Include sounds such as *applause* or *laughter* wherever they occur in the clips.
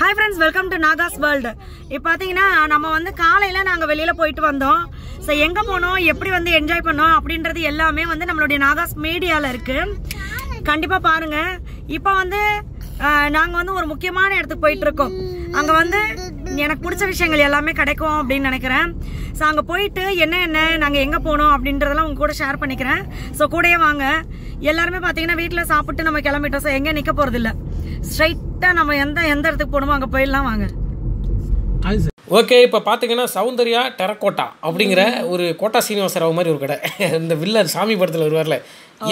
hi friends welcome to நாகாஸ் world இப்போ பார்த்தீங்கன்னா நம்ம வந்து காலையில் நாங்கள் வெளியில் போயிட்டு வந்தோம் ஸோ எங்கே போனோம் எப்படி வந்து என்ஜாய் பண்ணோம் அப்படின்றது எல்லாமே வந்து நம்மளுடைய நாகாஸ் மீடியாவில் இருக்குது கண்டிப்பாக பாருங்கள் இப்போ வந்து நாங்கள் வந்து ஒரு முக்கியமான இடத்துக்கு போயிட்டுருக்கோம் அங்கே வந்து எனக்கு பிடிச்ச விஷயங்கள் எல்லாமே கிடைக்கும் அப்படின்னு நினைக்கிறேன் ஸோ அங்கே போயிட்டு என்ன என்ன நாங்கள் எங்கே போனோம் அப்படின்றதெல்லாம் உங்கள் கூட ஷேர் பண்ணிக்கிறேன் ஸோ கூடயே வாங்க எல்லாருமே பார்த்தீங்கன்னா வீட்டில் சாப்பிட்டு நம்ம கிளம்பிட்டோம் ஸோ எங்கே நிற்க போகிறதில்ல ஸ்ட்ரைட்டாக நம்ம எந்த எந்த இடத்துக்கு போகணுமோ அங்கே போயிடலாம் வாங்க ஓகே இப்போ பார்த்தீங்கன்னா சவுந்தர்யா டெரக்கோட்டா அப்படிங்கிற ஒரு கோட்டா சீனிவாசராவ் மாதிரி ஒரு கடை இந்த வில்லர் சாமி படத்தில் வருவார்ல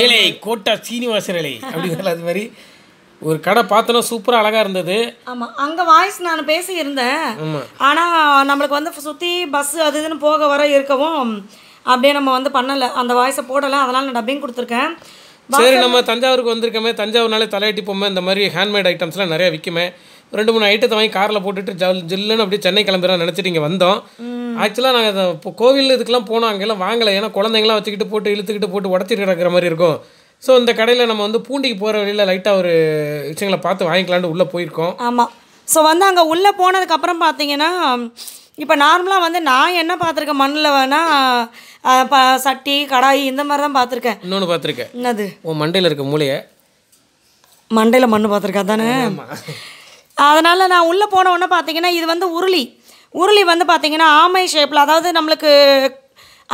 ஏழை கோட்டா இலை அப்படிங்கிற அது மாதிரி ஒரு கடை பார்த்தோன்னா சூப்பராக அழகாக இருந்தது ஆமாம் அங்கே வாய்ஸ் நான் பேசியிருந்தேன் ஆனால் நம்மளுக்கு வந்து சுற்றி பஸ் அது இதுன்னு போக வர இருக்கவும் அப்படியே நம்ம வந்து பண்ணலை அந்த வாய்ஸை போடலை அதனால் நான் டப்பிங் கொடுத்துருக்கேன் சரி நம்ம தஞ்சாவூருக்கு வந்திருக்கமே தஞ்சாவூர்னாலே தலையட்டி பொம்மை இந்த மாதிரி ஹேண்ட்மேட் ஐட்டம்ஸ்லாம் நிறையா விற்குமே ரெண்டு மூணு ஐட்டத்தை வாங்கி காரில் போட்டுட்டு ஜல் ஜில்லுன்னு அப்படியே சென்னை கிளம்புறா நினச்சிட்டு இங்கே வந்தோம் ஆக்சுவலாக நாங்கள் இப்போ கோவில் இதுக்கெல்லாம் போனோம் அங்கெல்லாம் வாங்கலை ஏன்னா குழந்தைங்களாம் வச்சுக்கிட்டு போட்டு இழுத்துக்கிட்டு போட்டு உடச்சிட்டு கிடக்கிற மாதிரி இருக்கும் ஸோ இந்த கடையில் நம்ம வந்து பூண்டிக்கு போகிற வழியில் லைட்டாக ஒரு விஷயங்களை பார்த்து வாங்கிக்கலான்னு உள்ளே போயிருக்கோம் ஆமாம் ஸோ வந்து அங்கே உள்ளே போனதுக்கப்புறம் பார்த்தீங்கன்னா இப்போ நார்மலாக வந்து நான் என்ன பார்த்துருக்கேன் மண்ணில் வேணால் சட்டி கடாய் இந்த மாதிரி தான் பார்த்துருக்கேன் இன்னொன்று பார்த்துருக்கேன் என்னது உன் மண்டையில் இருக்க மூளைய மண்டையில் மண் பார்த்துருக்கா தானே அதனால் நான் உள்ளே போன உடனே பார்த்தீங்கன்னா இது வந்து உருளி உருளி வந்து பார்த்தீங்கன்னா ஆமை ஷேப்பில் அதாவது நம்மளுக்கு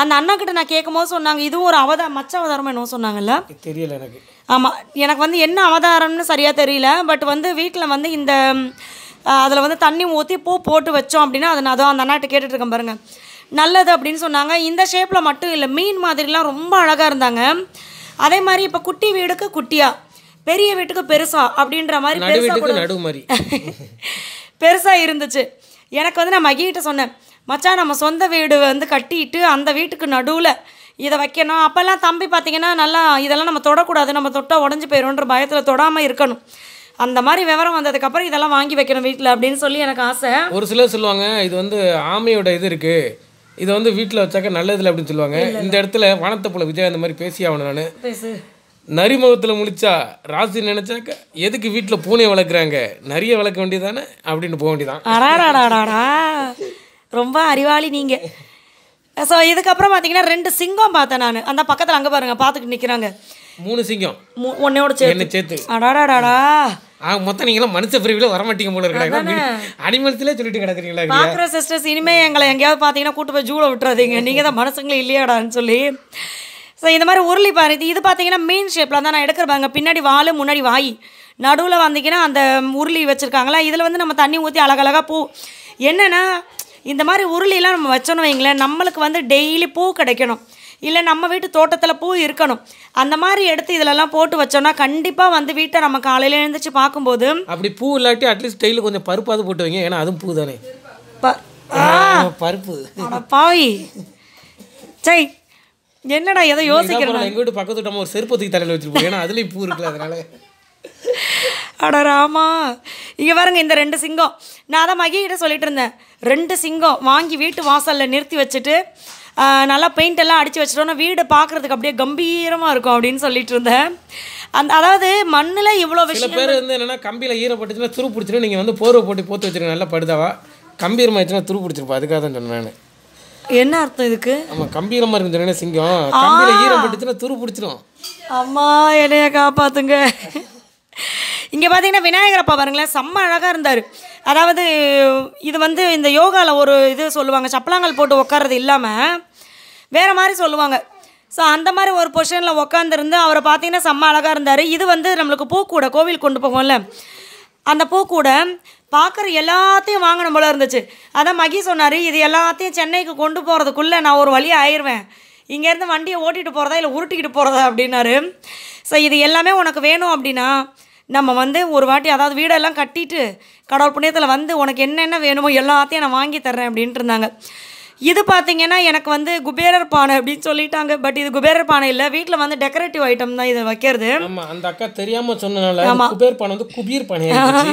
அந்த அண்ணாக்கிட்ட நான் கேட்கும் போது சொன்னாங்க இதுவும் ஒரு அவதா மச்ச அவதாரம் என்ன சொன்னாங்கல்ல தெரியல எனக்கு ஆமாம் எனக்கு வந்து என்ன அவதாரம்னு சரியாக தெரியல பட் வந்து வீட்டில் வந்து இந்த அதில் வந்து தண்ணி ஊற்றி பூ போட்டு வச்சோம் அப்படின்னா அது நான் அதான் அந்த அண்ணாட்ட இருக்கேன் பாருங்கள் நல்லது அப்படின்னு சொன்னாங்க இந்த ஷேப்பில் மட்டும் இல்லை மீன் மாதிரிலாம் ரொம்ப அழகாக இருந்தாங்க அதே மாதிரி இப்போ குட்டி வீடுக்கு குட்டியாக பெரிய வீட்டுக்கு பெருசா அப்படின்ற மாதிரி பெருசாக பெருசாக *laughs* இருந்துச்சு எனக்கு வந்து நான் மகிட்ட சொன்னேன் மச்சான் நம்ம சொந்த வீடு வந்து கட்டிட்டு அந்த வீட்டுக்கு நடுவில் இதை வைக்கணும் அப்போல்லாம் தம்பி பார்த்தீங்கன்னா நல்லா இதெல்லாம் நம்ம தொடக்கூடாது நம்ம தொட்டால் உடஞ்சி போயிடும்ன்ற பயத்தில் தொடாமல் இருக்கணும் அந்த மாதிரி விவரம் வந்ததுக்கப்புறம் இதெல்லாம் வாங்கி வைக்கணும் வீட்டில் அப்படின்னு சொல்லி எனக்கு ஆசை ஒரு சிலர் சொல்லுவாங்க இது வந்து ஆமையோட இது இருக்கு இதை வந்து வீட்டில் வச்சாக்க நல்லதுல அப்படின்னு சொல்லுவாங்க இந்த இடத்துல வானத்தை போல விஜய் அந்த மாதிரி பேசி ஆகணும் நான் நரிமுகத்தில் முழிச்சா ராசி நினைச்சாக்க எதுக்கு வீட்டில் பூனை வளர்க்குறாங்க நிறைய வளர்க்க வேண்டியதானே அப்படின்னு போக வேண்டியதான் ரொம்ப அறிவாளி நீங்கள் ஸோ இதுக்கப்புறம் பார்த்தீங்கன்னா ரெண்டு சிங்கம் பார்த்தேன் நான் அந்த பக்கத்தில் அங்கே பாருங்க பார்த்துட்டு நிற்கிறாங்க மூணு சிங்கம் உன்னோட சேர்த்து சேர்த்து அடாடாடாடா ஆக மொத்தம் நீங்களும் மனுஷ பிரிவில் மாட்டீங்க போல இருக்காங்க அனிமல்ஸ்லேயே சொல்லிட்டு கிடக்குறீங்களா பார்க்குற சிஸ்டர்ஸ் இனிமேல் எங்களை எங்கேயாவது பார்த்தீங்கன்னா கூட்டு போய் ஜூவில் விட்டுறாதீங்க நீங்கள் தான் மனசுங்களே இல்லையாடான்னு சொல்லி ஸோ இந்த மாதிரி உருளி பாரு இது பார்த்தீங்கன்னா மீன் ஷேப்பில் தான் நான் எடுக்கிறப்பாங்க பின்னாடி வால் முன்னாடி வாய் நடுவில் வந்தீங்கன்னா அந்த உருளி வச்சுருக்காங்களா இதில் வந்து நம்ம தண்ணி ஊற்றி அழகழகாக பூ என்னென்னா இந்த மாதிரி உருளிலாம் நம்ம வச்சோன்னு வைங்களேன் நம்மளுக்கு வந்து டெய்லி பூ கிடைக்கணும் இல்லை நம்ம வீட்டு தோட்டத்தில் பூ இருக்கணும் அந்த மாதிரி எடுத்து இதிலெல்லாம் போட்டு வச்சோம்னா கண்டிப்பாக வந்து வீட்டை நம்ம காலையில் எழுந்துச்சு பார்க்கும்போது அப்படி பூ இல்லாட்டி அட்லீஸ்ட் டெய்லி கொஞ்சம் பருப்பாவது போட்டு வைங்க ஏன்னா அதுவும் பூ தானே பருப்பு பாய் சை என்னடா எதை யோசிக்கிறேன் எங்கள் வீட்டு பக்கத்து நம்ம ஒரு செருப்பத்துக்கு தலையில் வச்சுருப்போம் ஏன்னா அதுலேயும் பூ இருக்குல்ல அதனால அடராமா ராமா இங்கே பாருங்க இந்த ரெண்டு சிங்கம் நான் தான் மகிகிட்ட சொல்லிட்டு இருந்தேன் ரெண்டு சிங்கம் வாங்கி வீட்டு வாசலில் நிறுத்தி வச்சுட்டு நல்லா பெயிண்ட் எல்லாம் அடித்து வச்சிட்டோன்னா வீடு பார்க்குறதுக்கு அப்படியே கம்பீரமாக இருக்கும் அப்படின்னு சொல்லிட்டு இருந்தேன் அந்த அதாவது மண்ணில் இவ்வளோ விஷயம் பேர் வந்து என்னென்னா கம்பியில் ஈரப்பட்டுச்சுன்னா துரு பிடிச்சிட்டு நீங்கள் வந்து போர்வை போட்டு போத்து வச்சுருங்க நல்லா படுதாவா கம்பீரமாயிடுச்சுன்னா துரு பிடிச்சிருப்பா அதுக்காக தான் சொன்னேன் என்ன அர்த்தம் இதுக்கு ஆமா கம்பீரமா இருக்கு சிங்கம் கம்பியில ஈரம் பட்டுச்சுன்னா துரு பிடிச்சிரும் அம்மா என்னைய காப்பாத்துங்க இங்கே பார்த்தீங்கன்னா விநாயகர் அப்பா பாருங்களேன் செம்ம அழகாக இருந்தார் அதாவது இது வந்து இந்த யோகாவில் ஒரு இது சொல்லுவாங்க சப்பலாங்கல் போட்டு உட்கார்றது இல்லாமல் வேறு மாதிரி சொல்லுவாங்க ஸோ அந்த மாதிரி ஒரு பொசிஷனில் உட்காந்துருந்து அவரை பார்த்தீங்கன்னா செம்ம அழகாக இருந்தார் இது வந்து நம்மளுக்கு பூக்கூட கோவில் கொண்டு போகும்ல அந்த பூக்கூட பார்க்குற எல்லாத்தையும் வாங்கின போல இருந்துச்சு அதான் மகி சொன்னார் இது எல்லாத்தையும் சென்னைக்கு கொண்டு போகிறதுக்குள்ளே நான் ஒரு வழியாக ஆயிடுவேன் இங்கேருந்து வண்டியை ஓட்டிகிட்டு போகிறதா இல்லை உருட்டிக்கிட்டு போகிறதா அப்படின்னாரு ஸோ இது எல்லாமே உனக்கு வேணும் அப்படின்னா நம்ம வந்து ஒரு வாட்டி அதாவது வீடெல்லாம் கட்டிட்டு கடவுள் புண்ணியத்தில் வந்து உனக்கு என்னென்ன வேணுமோ எல்லாத்தையும் நான் வாங்கி தர்றேன் அப்படின்ட்டு இருந்தாங்க இது பார்த்திங்கன்னா எனக்கு வந்து குபேரர் பானை அப்படின்னு சொல்லிட்டாங்க பட் இது குபேரர் பானை இல்லை வீட்டில் வந்து டெக்கரேட்டிவ் ஐட்டம் தான் இதை வைக்கிறது அந்த அக்கா தெரியாமல் சொன்னனால குபேர் பானை வந்து குபீர் பானை *laughs*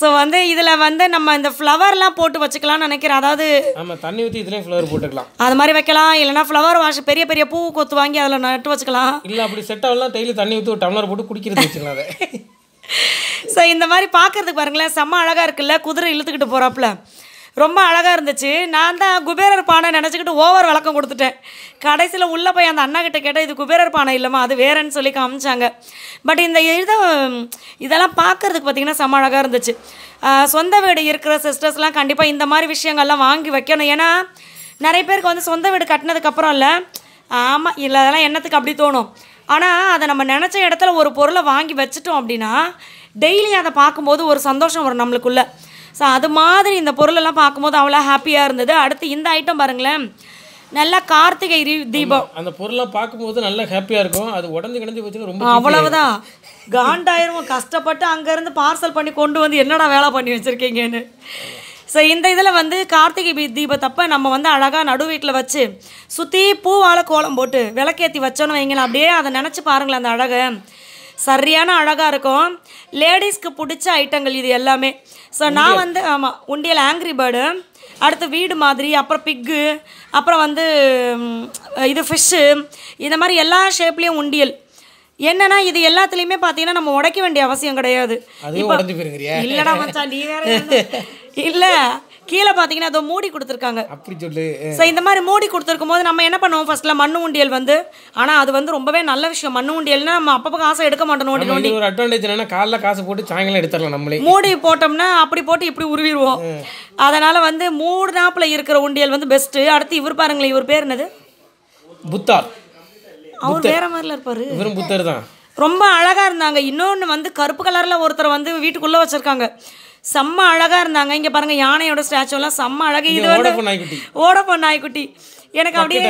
ஸோ வந்து இதில் வந்து நம்ம இந்த ஃப்ளவர்லாம் போட்டு வச்சுக்கலாம்னு நினைக்கிறேன் அதாவது ஆமாம் தண்ணி ஊற்றி இதுலேயே ஃப்ளவர் போட்டுக்கலாம் அது மாதிரி வைக்கலாம் இல்லைனா ஃப்ளவர் வாஷ் பெரிய பெரிய பூ கொத்து வாங்கி அதில் நட்டு வச்சுக்கலாம் இல்லை அப்படி செட் ஆகலாம் டெய்லி தண்ணி ஊற்றி ஒரு டம்ளர் போட்டு குடிக்கிறது வச்சுக்கலாம் அதை ஸோ *laughs* இந்த மாதிரி பார்க்குறதுக்கு பாருங்களேன் செம்ம அழகாக இருக்குல்ல குதிரை இழுத்துக்கிட்டு போகிறாப்புல ரொம்ப அழகாக இருந்துச்சு நான் தான் குபேரர் பானை நினச்சிக்கிட்டு ஓவர் விளக்கம் கொடுத்துட்டேன் கடைசியில் உள்ளே போய் அந்த அண்ணா கிட்ட கேட்டால் இது குபேரர் பானை இல்லைம்மா அது வேறேன்னு சொல்லி காமிச்சாங்க பட் இந்த இதை இதெல்லாம் பார்க்குறதுக்கு பார்த்திங்கன்னா செம்ம அழகாக இருந்துச்சு சொந்த வீடு இருக்கிற சிஸ்டர்ஸ்லாம் கண்டிப்பாக இந்த மாதிரி விஷயங்கள்லாம் வாங்கி வைக்கணும் ஏன்னா நிறைய பேருக்கு வந்து சொந்த வீடு கட்டினதுக்கப்புறம் இல்லை ஆமாம் இல்லை அதெல்லாம் எண்ணத்துக்கு அப்படி தோணும் ஆனால் அதை நம்ம நினச்ச இடத்துல ஒரு பொருளை வாங்கி வச்சுட்டோம் அப்படின்னா டெய்லி அதை பார்க்கும்போது ஒரு சந்தோஷம் வரும் நம்மளுக்குள்ளே ஸோ அது மாதிரி இந்த பொருளெல்லாம் பார்க்கும்போது அவ்வளோ ஹாப்பியாக இருந்தது அடுத்து இந்த ஐட்டம் பாருங்களேன் நல்லா கார்த்திகை தீபம் அந்த பொருளை பார்க்கும்போது நல்லா ஹாப்பியாக இருக்கும் அது உடஞ்சு கிடந்து போச்சுன்னா ரொம்ப அவ்வளவுதான் காண்டாயிரம் கஷ்டப்பட்டு அங்கேருந்து பார்சல் பண்ணி கொண்டு வந்து என்னடா வேலை பண்ணி வச்சுருக்கீங்கன்னு ஸோ இந்த இதில் வந்து கார்த்திகை தீபத்தப்போ நம்ம வந்து அழகாக நடு வீட்டில் வச்சு சுற்றி பூவால் கோலம் போட்டு விளக்கேற்றி வச்சோன்னு வைங்களேன் அப்படியே அதை நினச்சி பாருங்களேன் அந்த அழகை சரியான அழகாக இருக்கும் லேடிஸ்க்கு பிடிச்ச ஐட்டங்கள் இது எல்லாமே ஸோ நான் வந்து ஆமாம் உண்டியல் ஆங்க்ரி பேர்டு அடுத்து வீடு மாதிரி அப்புறம் பிக்கு அப்புறம் வந்து இது ஃபிஷ்ஷு இந்த மாதிரி எல்லா ஷேப்லேயும் உண்டியல் என்னன்னா இது எல்லாத்துலயுமே பார்த்தீங்கன்னா நம்ம உடைக்க வேண்டிய அவசியம் கிடையாது இல்லைடா மச்சான் நீ வேற *laughs* கீழே பார்த்தீங்கன்னா அதை மூடி கொடுத்துருக்காங்க அப்படி சொல்லு ஸோ இந்த மாதிரி மூடி கொடுத்துருக்கும் போது நம்ம என்ன பண்ணுவோம் ஃபர்ஸ்ட்ல மண்ணு உண்டியல் வந்து ஆனால் அது வந்து ரொம்பவே நல்ல விஷயம் மண்ணு உண்டியல்னா நம்ம அப்பப்போ காசை எடுக்க மாட்டோம் நோண்டி ஒரு அட்வான்டேஜ் என்னன்னா காலைல காசு போட்டு சாயங்காலம் எடுத்துடலாம் நம்மளே மூடி போட்டோம்னா அப்படி போட்டு இப்படி உருவிடுவோம் அதனால வந்து மூடு நாப்பில் இருக்கிற உண்டியல் வந்து பெஸ்ட்டு அடுத்து இவர் பாருங்களேன் இவர் பேர் என்னது புத்தார் அவர் வேற மாதிரில இருப்பாரு இவரும் புத்தர் தான் ரொம்ப அழகாக இருந்தாங்க இன்னொன்று வந்து கருப்பு கலரில் ஒருத்தர் வந்து வீட்டுக்குள்ளே வச்சுருக்காங்க செம்ம அழகாக இருந்தாங்க இங்கே பாருங்கள் யானையோட ஸ்டாச்சுலாம் செம்ம அழகு இது வந்து ஓடப்போ நாய்க்குட்டி எனக்கு அப்படியே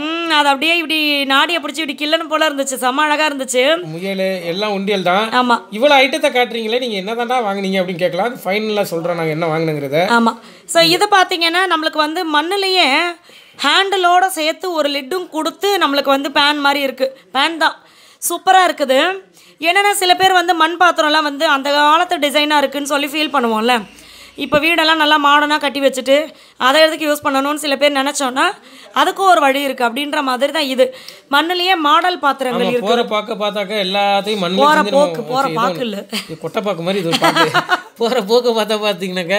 ம் அது அப்படியே இப்படி நாடியை பிடிச்சி இப்படி கில்லன்னு போல இருந்துச்சு செம்ம அழகா இருந்துச்சு முயல் எல்லாம் உண்டியல் தான் ஆமா இவ்வளோ ஐட்டத்தை காட்டுறீங்களே நீங்க என்னதான்டா வாங்குனீங்க அப்படின்னு கேட்கலாம் ஃபைனலாக சொல்கிறேன் நாங்கள் என்ன வாங்கினுங்கிறத ஆமா ஸோ இது பார்த்தீங்கன்னா நம்மளுக்கு வந்து மண்ணுலேயே ஹேண்டிலோட சேர்த்து ஒரு லிட்டும் கொடுத்து நம்மளுக்கு வந்து பேன் மாதிரி இருக்குது பேன் தான் சூப்பராக இருக்குது என்னென்னா சில பேர் வந்து மண் பாத்திரம்லாம் வந்து அந்த காலத்து டிசைனாக இருக்குதுன்னு சொல்லி ஃபீல் பண்ணுவோம்ல இப்போ வீடெல்லாம் நல்லா மாடர்னாக கட்டி வச்சுட்டு அதை எதுக்கு யூஸ் பண்ணணும்னு சில பேர் நினச்சோன்னா அதுக்கும் ஒரு வழி இருக்குது அப்படின்ற மாதிரி தான் இது மண்ணிலேயே மாடல் பாத்திரங்கள் இருக்குது போகிற பார்க்க பார்த்தாக்க எல்லாத்தையும் மண் போகிற போக்கு போகிற பார்க்கு இல்லை கொட்டை பார்க்க மாதிரி இது *laughs* போகிற போக்க பார்த்தா பார்த்தீங்கன்னாக்க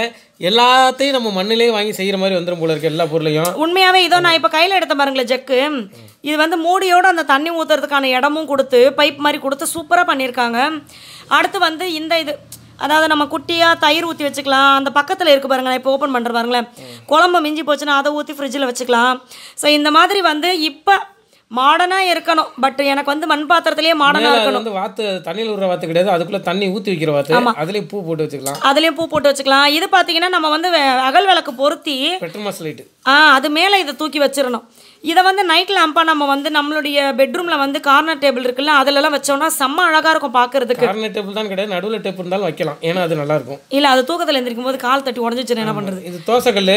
எல்லாத்தையும் நம்ம மண்ணிலே வாங்கி செய்கிற மாதிரி வந்துடும் போல இருக்குது எல்லா பொருளையும் உண்மையாகவே இதோ நான் இப்போ கையில் எடுத்த பாருங்களேன் ஜக்கு இது வந்து மூடியோடு அந்த தண்ணி ஊற்றுறதுக்கான இடமும் கொடுத்து பைப் மாதிரி கொடுத்து சூப்பராக பண்ணியிருக்காங்க அடுத்து வந்து இந்த இது அதாவது நம்ம குட்டியாக தயிர் ஊற்றி வச்சுக்கலாம் அந்த பக்கத்தில் இருக்குது பாருங்களேன் இப்போ ஓப்பன் பண்ணுற பாருங்களேன் குழம்பு மிஞ்சி போச்சுன்னா அதை ஊற்றி ஃப்ரிட்ஜில் வச்சுக்கலாம் ஸோ இந்த மாதிரி வந்து இப்போ மாடனாக இருக்கணும் பட் எனக்கு வந்து மண் பாத்திரத்திலேயே மாடனாக இருக்கணும் வந்து வாத்து தண்ணியில் விடுற வாத்து கிடையாது அதுக்குள்ளே தண்ணி ஊற்றி வைக்கிற வாத்து அதுலேயும் பூ போட்டு வச்சுக்கலாம் அதுலேயும் பூ போட்டு வச்சுக்கலாம் இது பார்த்தீங்கன்னா நம்ம வந்து அகல் விளக்கு பொருத்தி பெட்ரூமஸ் ஆ அது மேலே இதை தூக்கி வச்சிடணும் இதை வந்து நைட் லேம்பாக நம்ம வந்து நம்மளுடைய பெட்ரூமில் வந்து கார்னர் டேபிள் இருக்குல்ல அதுலலாம் வச்சோம்னா செம்ம அழகாக இருக்கும் பார்க்கறதுக்கு கார்னர் டேபிள் தான் கிடையாது நடுவில் டேபிள் இருந்தாலும் வைக்கலாம் ஏன்னா அது நல்லா இருக்கும் இல்லை அது தூக்கத்தில் எழுந்திருக்கும் போது கால் தட்டி உடஞ்சிச்சு என்ன பண்ணுறது இது தோசைக்கல்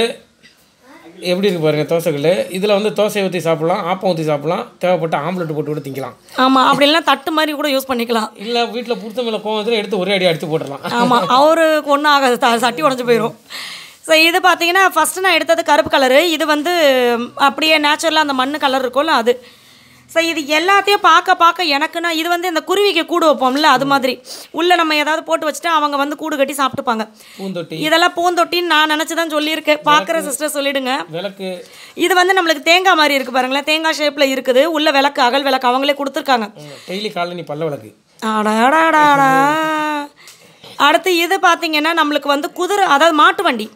எப்படி இருக்கு பாருங்க தோசைகள் இதில் வந்து தோசை ஊற்றி சாப்பிடலாம் ஆப்பம் ஊற்றி சாப்பிடலாம் தேவைப்பட்ட ஆம்லெட் போட்டு கூட திங்கலாம் ஆமாம் அப்படி இல்லைனா தட்டு மாதிரி கூட யூஸ் பண்ணிக்கலாம் இல்லை வீட்டில் பொறுத்த மேல கோவத்தில் எடுத்து ஒரே அடி அடித்து போட்டுடலாம் ஆமாம் அவருக்கு ஒன்றும் ஆகாது சட்டி உடஞ்சி போயிடும் ஸோ இது பார்த்தீங்கன்னா ஃபஸ்ட்டு நான் எடுத்தது கருப்பு கலரு இது வந்து அப்படியே நேச்சுரலாக அந்த மண் கலர் இருக்கும்ல அது ஸோ இது எல்லாத்தையும் பார்க்க பார்க்க எனக்குன்னா இது வந்து இந்த குருவிக்கு கூடு வைப்போம்ல அது மாதிரி உள்ளே நம்ம ஏதாவது போட்டு வச்சுட்டு அவங்க வந்து கூடு கட்டி சாப்பிட்டுப்பாங்க இதெல்லாம் பூந்தொட்டின்னு நான் நினச்சி தான் சொல்லியிருக்கேன் பார்க்குற சிஸ்டர் சொல்லிடுங்க விளக்கு இது வந்து நம்மளுக்கு தேங்காய் மாதிரி இருக்குது பாருங்களேன் தேங்காய் ஷேப்பில் இருக்குது உள்ள விளக்கு அகல் விளக்கு அவங்களே கொடுத்துருக்காங்க டெய்லி காலனி பல்ல விளக்கு ஆடாடாடாடா அடுத்து இது பார்த்தீங்கன்னா நம்மளுக்கு வந்து குதிரை அதாவது மாட்டு வண்டி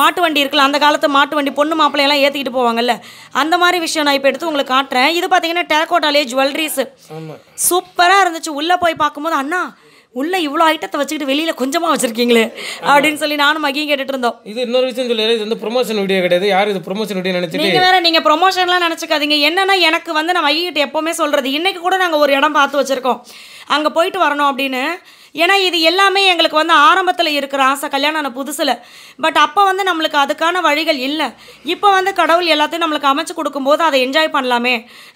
மாட்டு வண்டி இருக்குல்ல அந்த காலத்து மாட்டு வண்டி பொண்ணு மாப்பிள்ளையெல்லாம் ஏற்றிக்கிட்டு போவாங்கல்ல அந்த மாதிரி விஷயம் நான் இப்போ எடுத்து உங்களுக்கு காட்டுறேன் இது பார்த்தீங்கன்னா டெரகோட்டாலே ஜுவல்லரிஸு சூப்பராக இருந்துச்சு உள்ளே போய் பார்க்கும்போது அண்ணா உள்ள இவ்வளோ ஐட்டத்தை வச்சுக்கிட்டு வெளியில் கொஞ்சமாக வச்சிருக்கீங்களே அப்படின்னு சொல்லி நானும் மகியும் கேட்டுட்டு இருந்தோம் இது இன்னொரு விஷயம் சொல்லி இது வந்து ப்ரொமோஷன் வீடியோ கிடையாது யார் இது ப்ரொமோஷன் வீடியோ நினைச்சு வேற நீங்கள் ப்ரொமோஷன்லாம் நினச்சிக்காதீங்க என்னன்னா எனக்கு வந்து நான் மகிகிட்ட எப்போவுமே சொல்கிறது இன்னைக்கு கூட நாங்கள் ஒரு இடம் பார்த்து வச்சுருக்கோம் அங்கே போயிட்டு வரணும் அப்படின்னு ஏன்னா இது எல்லாமே எங்களுக்கு வந்து ஆரம்பத்தில் இருக்கிற ஆசை கல்யாணம் ஆன புதுசில் பட் அப்போ வந்து நம்மளுக்கு அதுக்கான வழிகள் இல்லை இப்போ வந்து கடவுள் எல்லாத்தையும் நம்மளுக்கு அமைச்சு கொடுக்கும்போது அதை என்ஜாய் பண்ணலாமே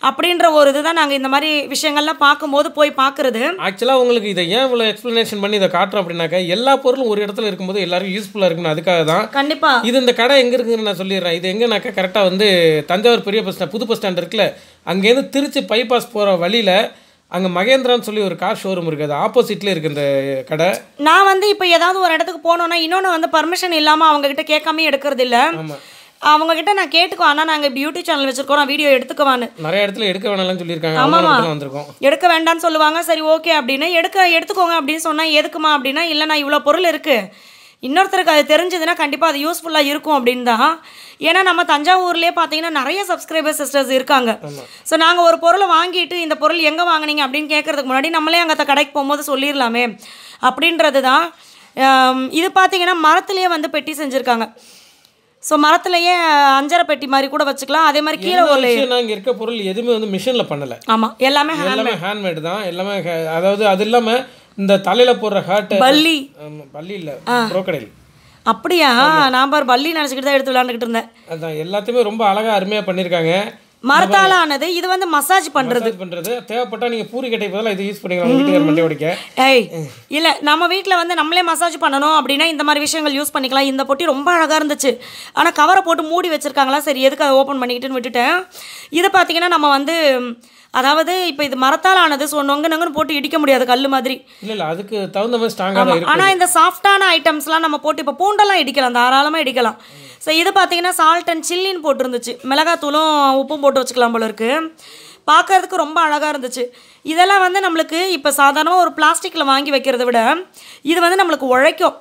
அப்படின்ற ஒரு இதுதான் நாங்கள் இந்த மாதிரி விஷயங்கள்லாம் பார்க்கும்போது போய் பார்க்குறது ஆக்சுவலாக உங்களுக்கு இதை ஏன் இவ்வளோ எக்ஸ்ப்ளனேஷன் பண்ணி இதை காட்டுறோம் அப்படின்னாக்கா எல்லா பொருளும் ஒரு இடத்துல இருக்கும்போது எல்லாருக்கும் யூஸ்ஃபுல்லாக இருக்குன்னு அதுக்காக தான் கண்டிப்பாக இது இந்த கடை எங்கே இருக்குங்கிற நான் சொல்லிடுறேன் இது எங்கேனாக்கா கரெக்டாக வந்து தஞ்சாவூர் பெரிய பஸ் ஸ்டாண்ட் புது பஸ் ஸ்டாண்ட் இருக்குல்ல அங்கேருந்து திருச்சி பைபாஸ் போகிற வழியில் அங்கே மகேந்திரான்னு சொல்லி ஒரு கார் ஷோரூம் இருக்குது ஆப்போசிட்ல இருக்கு இந்த கடை நான் வந்து இப்போ ஏதாவது ஒரு இடத்துக்கு போனோன்னா இன்னொன்று வந்து பர்மிஷன் இல்லாமல் கிட்ட கேட்காம எடுக்கிறது இல்லை கிட்ட நான் கேட்டுக்குவேன் ஆனால் நாங்கள் பியூட்டி சேனல் வச்சிருக்கோம் நான் வீடியோ எடுத்துக்குவான்னு நிறைய இடத்துல எடுக்க வேணாம்னு சொல்லியிருக்காங்க ஆமா வந்திருக்கோம் எடுக்க வேண்டாம்னு சொல்லுவாங்க சரி ஓகே அப்படின்னு எடுக்க எடுத்துக்கோங்க அப்படின்னு சொன்னால் எதுக்குமா அப்படின்னா இல்லை நான் இவ்வளோ பொருள் இருக்கு இன்னொருத்தருக்கு அது தெரிஞ்சதுன்னா கண்டிப்பாக அது யூஸ்ஃபுல்லாக இருக்கும் அப்படின்னு தான் ஏன்னா நம்ம தஞ்சாவூர்லேயே பார்த்தீங்கன்னா நிறைய சப்ஸ்கிரைபர் சிஸ்டர்ஸ் இருக்காங்க ஸோ நாங்கள் ஒரு பொருளை வாங்கிட்டு இந்த பொருள் எங்கே வாங்கினீங்க அப்படின்னு கேட்குறதுக்கு முன்னாடி நம்மளே அங்கே கடைக்கு போகும்போது சொல்லிடலாமே அப்படின்றது தான் இது பார்த்தீங்கன்னா மரத்துலேயே வந்து பெட்டி செஞ்சுருக்காங்க ஸோ மரத்துலயே அஞ்சரை பெட்டி மாதிரி கூட வச்சுக்கலாம் அதே மாதிரி கீழே நாங்கள் இருக்க பொருள் எதுவுமே வந்து மிஷினில் பண்ணலை ஆமாம் எல்லாமே எல்லாமே ஹேண்ட்மேடு தான் எல்லாமே அதாவது அது இல்லாமல் இந்த தலையில போடுற ஹார்ட் பல்லி பல்லி இல்ல ப்ரோக்கடைல் அப்படியா நான் பார் பல்லி நினச்சிக்கிட்டு தான் எடுத்து விளாண்டுக்கிட்டு இருந்தேன் அதான் எல்லாத்தையுமே ரொம்ப அழகா அருமையாக பண்ணியிருக்காங்க மரத்தால ஆனது இது வந்து மசாஜ் பண்றது பண்றது தேவைப்பட்டா நீங்க பூரி கட்டை பதிலாக இது யூஸ் பண்ணிக்கலாம் வீட்டுக்கார மண்டை உடைக்க ஏய் இல்ல நம்ம வீட்ல வந்து நம்மளே மசாஜ் பண்ணணும் அப்படின்னா இந்த மாதிரி விஷயங்கள் யூஸ் பண்ணிக்கலாம் இந்த பொட்டி ரொம்ப அழகா இருந்துச்சு ஆனா கவரை போட்டு மூடி வச்சிருக்காங்களா சரி எதுக்கு அதை ஓபன் பண்ணிக்கிட்டுன்னு விட்டுட்டேன் இதை பார்த்தீங்கன்னா நம்ம வந்து அதாவது இப்போ இது மரத்தால் ஆனது ஸோ நொங்க நொங்கன்னு போட்டு இடிக்க முடியாது கல் மாதிரி இல்லை அதுக்கு தகுந்த மாதிரி ஸ்ட்ராங்காக ஆனால் இந்த சாஃப்டான ஐட்டம்ஸ்லாம் நம்ம போட்டு இப்போ பூண்டெல்லாம் இடிக்கலாம் தாராளமாக இடிக்கலாம் ஸோ இது பார்த்தீங்கன்னா சால்ட் அண்ட் சில்லின்னு போட்டுருந்துச்சு மிளகாத்தூளும் உப்பும் போட்டு வச்சுக்கலாம் போல இருக்கு பார்க்கறதுக்கு ரொம்ப அழகாக இருந்துச்சு இதெல்லாம் வந்து நம்மளுக்கு இப்போ சாதாரணமாக ஒரு பிளாஸ்டிக்கில் வாங்கி வைக்கிறத விட இது வந்து நம்மளுக்கு உழைக்கும்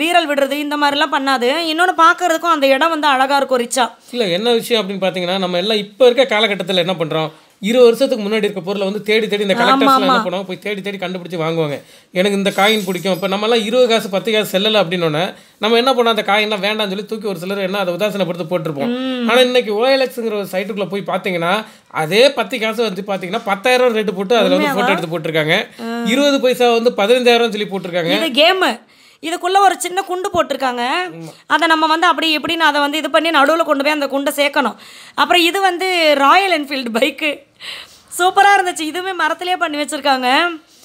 வீரல் விடுறது இந்த மாதிரிலாம் பண்ணாது இன்னொன்று பார்க்கறதுக்கும் அந்த இடம் வந்து அழகாக இருக்கும் ரிச்சா இல்லை என்ன விஷயம் அப்படின்னு பார்த்தீங்கன்னா நம்ம எல்லாம் இப்போ இருக்க காலகட்டத்தில் என்ன பண்ணுறோம் இருபது வருஷத்துக்கு முன்னாடி இருக்க பொருளை வந்து தேடி தேடி இந்த கலெக்டர்ஸ்லாம் என்ன பண்ணுவாங்க போய் தேடி தேடி கண்டுபிடிச்சி வாங்குவாங்க எனக்கு இந்த காயின் பிடிக்கும் இப்போ நம்மலாம் இருபது காசு பத்து காசு செல்லலை அப்படின்னோடனே நம்ம என்ன பண்ணோம் அந்த காயின்லாம் வேண்டாம்னு சொல்லி தூக்கி ஒரு சிலர் என்ன அதை உதாசனப்படுத்தி போட்டிருப்போம் ஆனால் இன்னைக்கு ஓஎல்எக்ஸுங்கிற ஒரு சைட்டுக்குள்ளே போய் பார்த்தீங்கன்னா அதே பத்து காசு வந்து பார்த்தீங்கன்னா பத்தாயிரம் ரேட்டு போட்டு அதில் வந்து ஃபோட்டோ எடுத்து போட்டிருக்காங்க இருபது பைசா வந்து பதினஞ்சாயிரம் சொல்லி போட்டிருக்காங்க கேமு இதுக்குள்ளே ஒரு சின்ன குண்டு போட்டிருக்காங்க அதை நம்ம வந்து அப்படி எப்படின்னு அதை வந்து இது பண்ணி நடுவில் கொண்டு போய் அந்த குண்டை சேர்க்கணும் அப்புறம் இது வந்து ராயல் என்ஃபீல்டு பைக்கு சூப்பராக இருந்துச்சு இதுவுமே மரத்துலேயே பண்ணி வச்சுருக்காங்க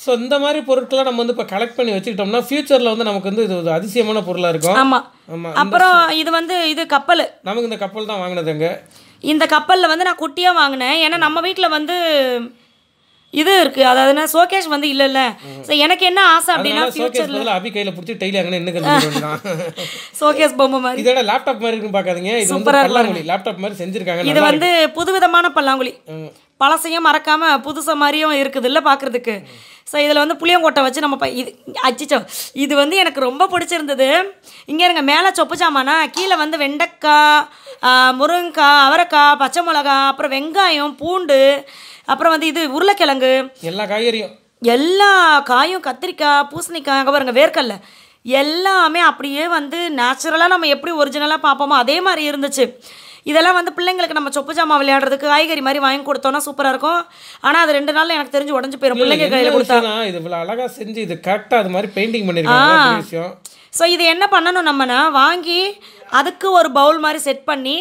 ஸோ இந்த மாதிரி பொருட்களை நம்ம வந்து இப்போ கலெக்ட் பண்ணி வச்சுக்கிட்டோம்னா ஃபியூச்சரில் வந்து நமக்கு வந்து இது ஒரு அதிசயமான பொருளாக இருக்கும் ஆமாம் ஆமாம் அப்புறம் இது வந்து இது கப்பல் நமக்கு இந்த கப்பல் தான் வாங்கினதுங்க இந்த கப்பலில் வந்து நான் குட்டியாக வாங்கினேன் ஏன்னா நம்ம வீட்டில் வந்து இது இருக்கு அதாவது சோகேஷ் வந்து இல்ல இல்ல எனக்கு என்ன ஆசை அப்படின்னா ஃபியூச்சர்ல அபி கையில புடிச்சு டெய்லி அங்க என்ன சோகேஷ் பொம்மை மாதிரி இதோட லேப்டாப் மாதிரி இருக்கு பாக்காதீங்க இது வந்து பல்லாங்குழி லேப்டாப் மாதிரி செஞ்சிருக்காங்க இது வந்து புதுவிதமான பல்லாங்குழி பழசையும் மறக்காமல் புதுசாக மாதிரியும் இருக்குது இல்லை பார்க்குறதுக்கு ஸோ இதில் வந்து புளியங்கொட்டை வச்சு நம்ம இது அச்சிச்சோம் இது வந்து எனக்கு ரொம்ப பிடிச்சிருந்தது இங்கே இருங்க மேலே சொப்பு சாமானா கீழே வந்து வெண்டைக்காய் முருங்கைக்காய் அவரைக்காய் பச்சை மிளகா அப்புறம் வெங்காயம் பூண்டு அப்புறம் வந்து இது உருளைக்கிழங்கு எல்லா காய்கறியும் எல்லா காயும் கத்திரிக்காய் பூசணிக்காய் அங்கே பாருங்கள் வேர்க்கல்ல எல்லாமே அப்படியே வந்து நேச்சுரலாக நம்ம எப்படி ஒரிஜினலாக பார்ப்போமோ அதே மாதிரி இருந்துச்சு இதெல்லாம் வந்து பிள்ளைங்களுக்கு நம்ம சொப்பு ஜாமா விளையாடுறதுக்கு காய்கறி மாதிரி வாங்கி கொடுத்தோம்னா சூப்பராக இருக்கும் ஆனால் அது ரெண்டு நாள் எனக்கு தெரிஞ்சு உடஞ்சு போயிடும் பிள்ளைங்க கையில் கொடுத்தா இது இவ்வளோ அழகாக செஞ்சு இது கரெக்டாக அது மாதிரி பெயிண்டிங் பண்ணிருக்காங்க ஸோ இது என்ன பண்ணணும் நம்மனா வாங்கி அதுக்கு ஒரு பவுல் மாதிரி செட் பண்ணி